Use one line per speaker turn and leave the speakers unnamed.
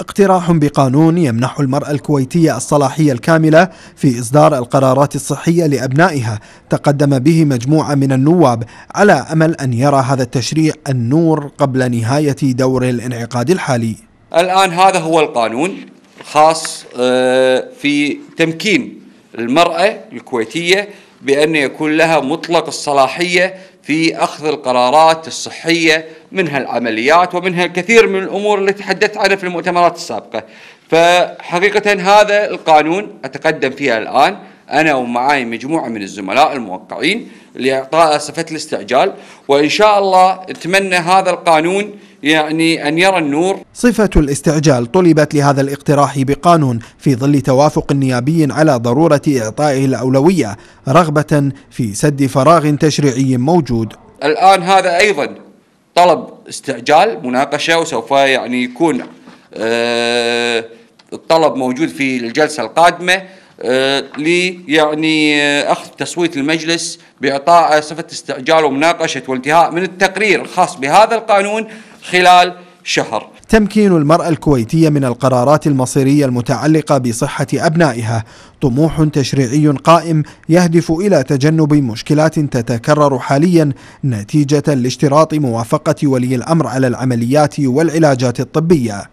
اقتراح بقانون يمنح المرأة الكويتية الصلاحية الكاملة في إصدار القرارات الصحية لأبنائها تقدم به مجموعة من النواب على أمل أن يرى هذا التشريع النور قبل نهاية دور الانعقاد الحالي
الآن هذا هو القانون خاص آه، في تمكين المرأة الكويتية بأن يكون لها مطلق الصلاحية في أخذ القرارات الصحية منها العمليات ومنها الكثير من الأمور التي تحدثت عنها في المؤتمرات السابقة فحقيقة هذا القانون أتقدم فيها الآن أنا ومعاي مجموعة من الزملاء الموقعين لإعطاء أسفة الاستعجال وإن شاء الله أتمنى هذا القانون يعني أن يرى النور
صفة الاستعجال طلبت لهذا الاقتراح بقانون في ظل توافق نيابي على ضرورة إعطائه الأولوية رغبة في سد فراغ تشريعي موجود
الآن هذا أيضا طلب استعجال مناقشة وسوف يعني يكون آه، الطلب موجود في الجلسة القادمة آه، ليعني آه، اخذ تصويت المجلس باعطاء صفه استعجال ومناقشه والانتهاء من التقرير الخاص بهذا القانون خلال شهر.
تمكين المرأة الكويتية من القرارات المصيرية المتعلقة بصحة أبنائها طموح تشريعي قائم يهدف إلى تجنب مشكلات تتكرر حاليا نتيجة لاشتراط موافقة ولي الأمر على العمليات والعلاجات الطبية